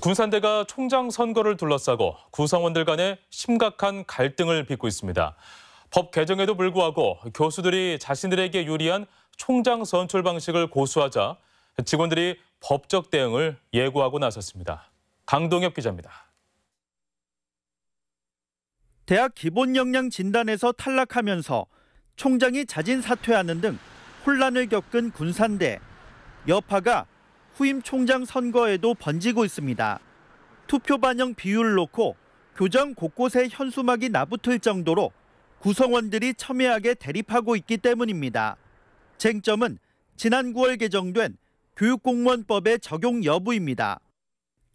군산대가 총장 선거를 둘러싸고 구성원들 간의 심각한 갈등을 빚고 있습니다. 법 개정에도 불구하고 교수들이 자신들에게 유리한 총장 선출 방식을 고수하자 직원들이 법적 대응을 예고하고 나섰습니다. 강동엽 기자입니다. 대학 기본 역량 진단에서 탈락하면서 총장이 자진 사퇴하는 등 혼란을 겪은 군산대. 여파가 후임 총장 선거에도 번지고 있습니다. 투표 반영 비율을 놓고 교정 곳곳에 현수막이 나붙을 정도로 구성원들이 첨예하게 대립하고 있기 때문입니다. 쟁점은 지난 9월 개정된 교육공무원법의 적용 여부입니다.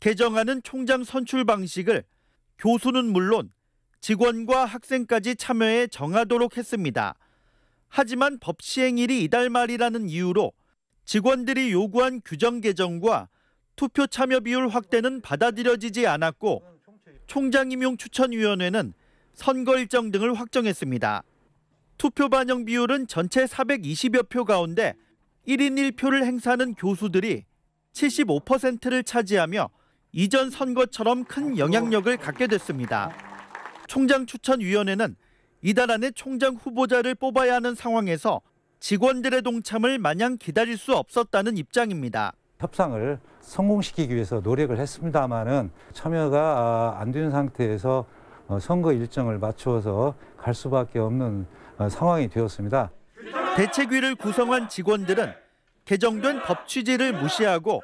개정안은 총장 선출 방식을 교수는 물론 직원과 학생까지 참여해 정하도록 했습니다. 하지만 법 시행일이 이달 말이라는 이유로 직원들이 요구한 규정 개정과 투표 참여 비율 확대는 받아들여지지 않았고 총장 임용 추천위원회는 선거 일정 등을 확정했습니다. 투표 반영 비율은 전체 420여 표 가운데 1인 1표를 행사하는 교수들이 75%를 차지하며 이전 선거처럼 큰 영향력을 갖게 됐습니다. 총장 추천위원회는 이달 안에 총장 후보자를 뽑아야 하는 상황에서 직원들의 동참을 마냥 기다릴 수 없었다는 입장입니다. 협상을 성공시키기 위해서 노력을 했습니다마는 참여가 아, 안된 상태에서 어, 선거 일정을 맞추어서 갈 수밖에 없는 어, 상황이 되었습니다. 대책위를 구성한 직원들은 개정된 법 취지를 무시하고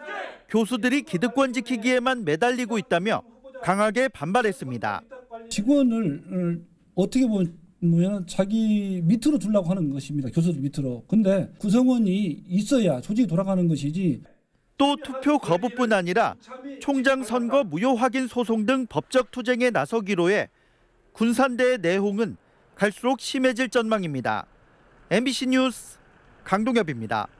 교수들이 기득권 지키기에만 매달리고 있다며 강하게 반발했습니다. 직원을 어떻게 보면 뭐냐면 자기 밑으로 둘라고 하는 것입니다. 교수들 밑으로. 근데 구성원이 있어야 조직이 돌아가는 것이지. 또 투표 거부뿐 아니라 총장 선거 무효 확인 소송 등 법적 투쟁에 나서기로 해 군산대의 내홍은 갈수록 심해질 전망입니다. MBC 뉴스 강동엽입니다.